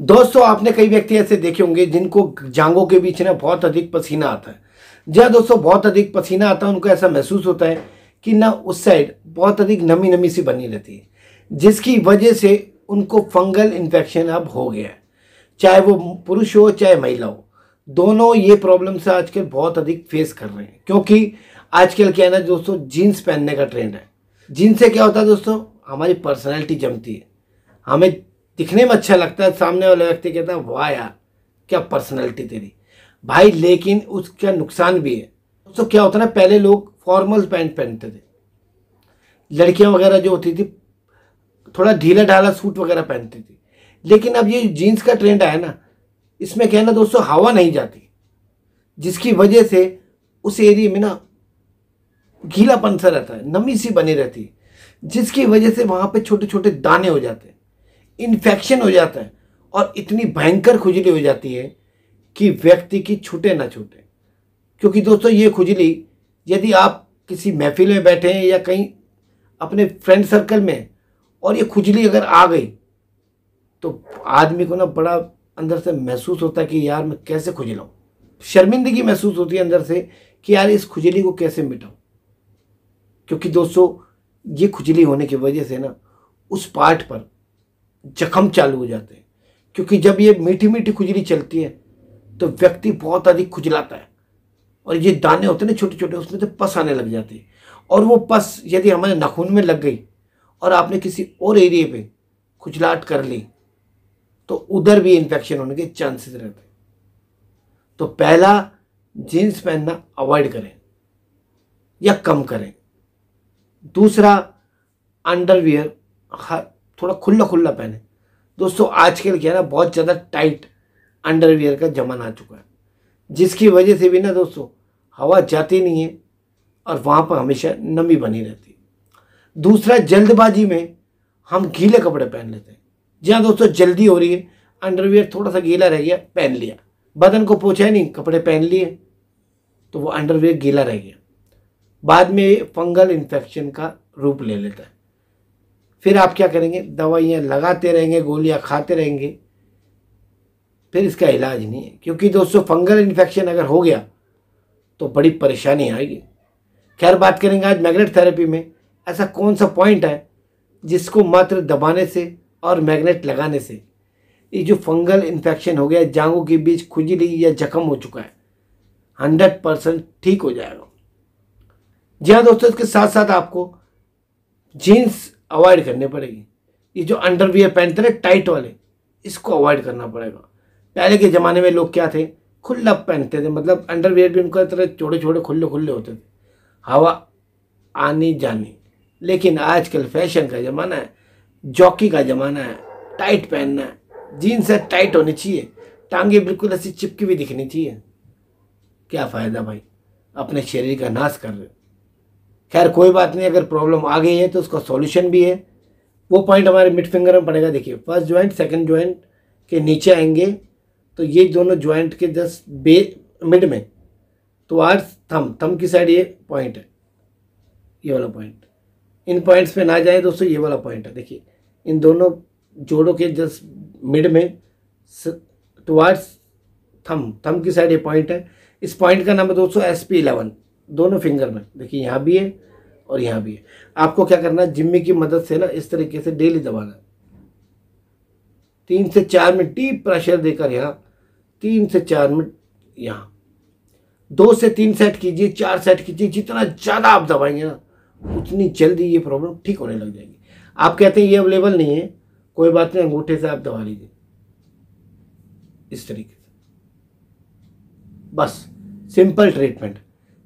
दोस्तों आपने कई व्यक्ति ऐसे देखे होंगे जिनको जांगों के बीच ना बहुत अधिक पसीना आता है जहाँ दोस्तों बहुत अधिक पसीना आता है उनको ऐसा महसूस होता है कि ना उस साइड बहुत अधिक नमी नमी सी बनी रहती है जिसकी वजह से उनको फंगल इन्फेक्शन अब हो गया है चाहे वो पुरुष हो चाहे महिला हो दोनों ये प्रॉब्लम से आजकल बहुत अधिक फेस कर रहे हैं क्योंकि आजकल क्या है ना दोस्तों जीन्स पहनने का ट्रेंड है जीन्स से क्या होता है दोस्तों हमारी पर्सनैलिटी जमती है हमें दिखने में अच्छा लगता है सामने वाला व्यक्ति कहता है वाह यार क्या पर्सनैलिटी तेरी भाई लेकिन उसका नुकसान भी है तो क्या होता ना पहले लोग फॉर्मल पैंट पहनते थे लड़कियां वगैरह जो होती थी थोड़ा ढीला ढाला सूट वगैरह पहनती थी लेकिन अब ये जीन्स का ट्रेंड आया ना इसमें कहना दोस्तों हवा नहीं जाती जिसकी वजह से उस एरिए में ना गीला सा रहता है नमी सी बनी रहती है जिसकी वजह से वहाँ पे छोटे छोटे दाने हो जाते हैं इन्फेक्शन हो जाता है और इतनी भयंकर खुजली हो जाती है कि व्यक्ति की छूटे ना छूटे क्योंकि दोस्तों ये खुजली यदि आप किसी महफिल में बैठे हैं या कहीं अपने फ्रेंड सर्कल में और ये खुजली अगर आ गई तो आदमी को ना बड़ा अंदर से महसूस होता है कि यार मैं कैसे खुजलाऊँ शर्मिंदगी महसूस होती है अंदर से कि यार इस खुजली को कैसे मिटाऊँ क्योंकि दोस्तों ये खुजली होने की वजह से ना उस पार्ट पर जख्म चालू हो जाते हैं क्योंकि जब ये मीठी मीठी खुजली चलती है तो व्यक्ति बहुत अधिक खुजलाता है और ये दाने होते हैं ना छोटे छोटे उसमें से पस आने लग जाते हैं और वो पस यदि हमारे नाखून में लग गई और आपने किसी और एरिए पे खुजलाट कर ली तो उधर भी इन्फेक्शन होने के चांसेस रहते हैं तो पहला जीन्स पहनना अवॉइड करें या कम करें दूसरा अंडरवियर हर थोड़ा खुला खुला पहने दोस्तों आजकल क्या ना बहुत ज़्यादा टाइट अंडरवियर का जमाना आ चुका है जिसकी वजह से भी ना दोस्तों हवा जाती नहीं है और वहाँ पर हमेशा नमी बनी रहती है दूसरा जल्दबाजी में हम गीले कपड़े पहन लेते हैं जी हाँ दोस्तों जल्दी हो रही है अंडरवियर थोड़ा सा गीला रह गया पहन लिया बदन को पहुँचा नहीं कपड़े पहन लिए तो वो अंडरवियर गीला रह गया बाद में फंगल इन्फेक्शन का रूप ले लेता है फिर आप क्या करेंगे दवाइयाँ लगाते रहेंगे गोलियाँ खाते रहेंगे फिर इसका इलाज नहीं है क्योंकि दोस्तों फंगल इन्फेक्शन अगर हो गया तो बड़ी परेशानी आएगी खैर बात करेंगे आज मैग्नेट थेरेपी में ऐसा कौन सा पॉइंट है जिसको मात्र दबाने से और मैग्नेट लगाने से ये जो फंगल इन्फेक्शन हो गया जांगों के बीच खुजली या जख्म हो चुका है हंड्रेड परसेंट ठीक हो जाएगा जी हाँ दोस्तों इसके साथ साथ आपको जीन्स अवॉइड करनी पड़ेगी ये जो अंडरवियर पहनते ना टाइट वाले इसको अवॉइड करना पड़ेगा पहले के ज़माने में लोग क्या थे खुला पहनते थे मतलब अंडरवियर भी उनका तरह छोटे छोटे खुले खुले होते थे हवा आनी जानी लेकिन आजकल फैशन का ज़माना है जॉकी का ज़माना है टाइट पहनना है जीन्स है टाइट होनी चाहिए टांगे बिल्कुल ऐसी चिपकी हुई दिखनी चाहिए क्या फ़ायदा भाई अपने शरीर का नाश कर रहे हो खैर कोई बात नहीं अगर प्रॉब्लम आ गई है तो उसका सॉल्यूशन भी है वो पॉइंट हमारे मिड फिंगर में पड़ेगा देखिए फर्स्ट जॉइंट सेकंड जॉइंट के नीचे आएंगे तो ये दोनों जॉइंट के जस्ट बे मिड में तो आज थम थम की साइड ये पॉइंट है ये वाला पॉइंट इन पॉइंट्स पे ना जाए दोस्तों ये वाला पॉइंट है देखिए इन दोनों जोड़ों के जस्ट मिड में टुवार्ड्स थम थम की साइड ये पॉइंट है इस पॉइंट का नाम है दोस्तों एस पी इलेवन दोनों फिंगर में देखिए यहाँ भी है और यहाँ भी है आपको क्या करना है जिम्मी की मदद से ना इस तरीके से डेली दबाना है तीन से चार मिनट डीप प्रेशर देकर यहाँ तीन से चार मिनट यहाँ दो से तीन सेट कीजिए चार सेट कीजिए जितना ज़्यादा आप दबाएंगे ना उतनी जल्दी ये प्रॉब्लम ठीक होने लग जाएगी आप कहते हैं ये अवेलेबल नहीं है कोई बात नहीं अंगूठे से आप दबा लीजिए इस तरीके से बस सिंपल ट्रीटमेंट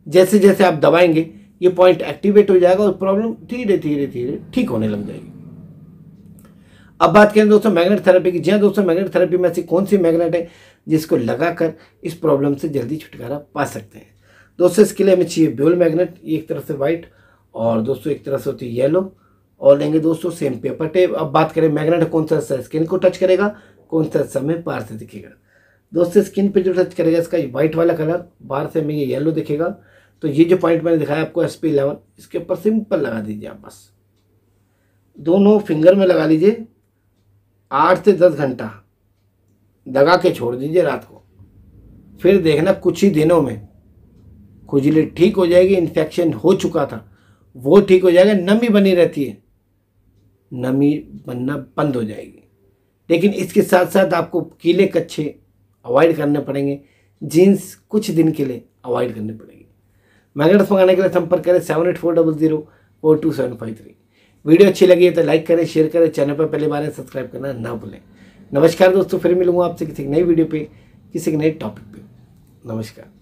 जैसे जैसे आप दबाएंगे ये पॉइंट एक्टिवेट हो जाएगा और प्रॉब्लम धीरे धीरे धीरे ठीक होने लग जाएगी अब बात करें दोस्तों मैग्नेट थेरेपी की जी हाँ दोस्तों मैग्नेट थेरेपी में ऐसी कौन सी मैग्नेट है जिसको लगाकर इस प्रॉब्लम से जल्दी छुटकारा पा सकते हैं दोस्तों इसके लिए हमें चाहिए ब्योल मैग्नेट ये एक तरफ से वाइट और दोस्तों एक तरफ से होती है येलो और लेंगे दोस्तों सेम पेपर टेप अब बात करें मैग्नेट कौन सा स्किन को टच करेगा कौन सा समय में पार से दिखेगा दोस्तों स्किन पे जो टच करेगा इसका वाइट वाला कलर बाहर से हमें ये येलो दिखेगा तो ये जो पॉइंट मैंने दिखाया आपको एस पी इलेवन इसके ऊपर सिंपल लगा दीजिए आप बस दोनों फिंगर में लगा लीजिए आठ से दस घंटा दगा के छोड़ दीजिए रात को फिर देखना कुछ ही दिनों में खुजली ठीक हो जाएगी इन्फेक्शन हो चुका था वो ठीक हो जाएगा नमी बनी रहती है नमी बनना बंद हो जाएगी लेकिन इसके साथ साथ आपको कीले कच्चे अवॉइड करने पड़ेंगे जीन्स कुछ दिन के लिए अवॉइड करने पड़ेंगे मैगनेट्स मंगाने के लिए संपर्क करें seven eight four double zero four two seven five three video अच्छी लगी है तो लाइक करें शेयर करें चैनल पर पहले बार सब्सक्राइब करना ना भूलें नमस्कार दोस्तों फिर मिलूंगा आपसे किसी नई वीडियो पर किसी नए टॉपिक पे नमस्कार